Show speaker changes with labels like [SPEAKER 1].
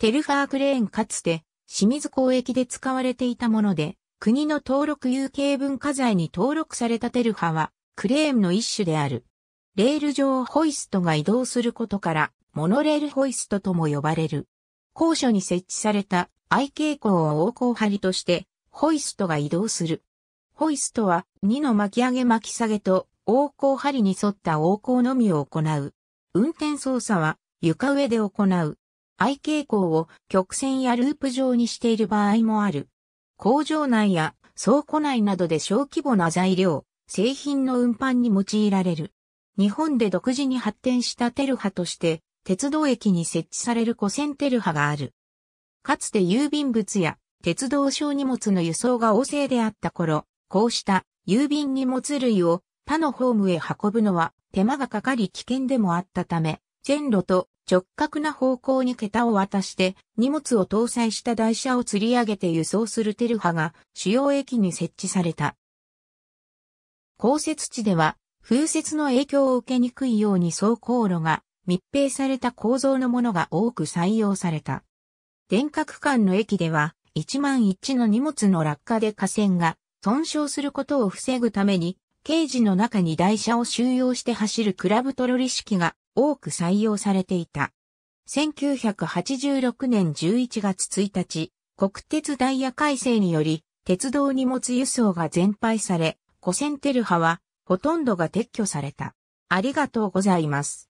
[SPEAKER 1] テルフ
[SPEAKER 2] ァークレーンかつて清水港駅で使われていたもので、国の登録有形文化財に登録されたテルファはクレーンの一種である。レール上ホイストが移動することからモノレールホイストとも呼ばれる。高所に設置された愛傾向を横行張としてホイストが移動する。ホイストは2の巻き上げ巻き下げと横行張に沿った横行のみを行う。運転操作は床上で行う。I 傾向を曲線やループ状にしている場合もある。工場内や倉庫内などで小規模な材料、製品の運搬に用いられる。日本で独自に発展したテルハとして、鉄道駅に設置される古線テルハがある。かつて郵便物や鉄道小荷物の輸送が旺盛であった頃、こうした郵便荷物類を他のホームへ運ぶのは手間がかかり危険でもあったため、線路と直角な方向に桁を渡して荷物を搭載した台車を吊り上げて輸送するテルハが主要駅に設置された。降雪地では風雪の影響を受けにくいように走行路が密閉された構造のものが多く採用された。電化区間の駅では1万1の荷物の落下で架線が損傷することを防ぐために、ケージの中に台車を収容して走るクラブトロリ式が多く採用されていた。1986年11月1日、国鉄ダイヤ改正により、鉄道荷物輸送が全廃され、古センテル派は、ほとんどが撤去された。ありがとうご
[SPEAKER 1] ざいます。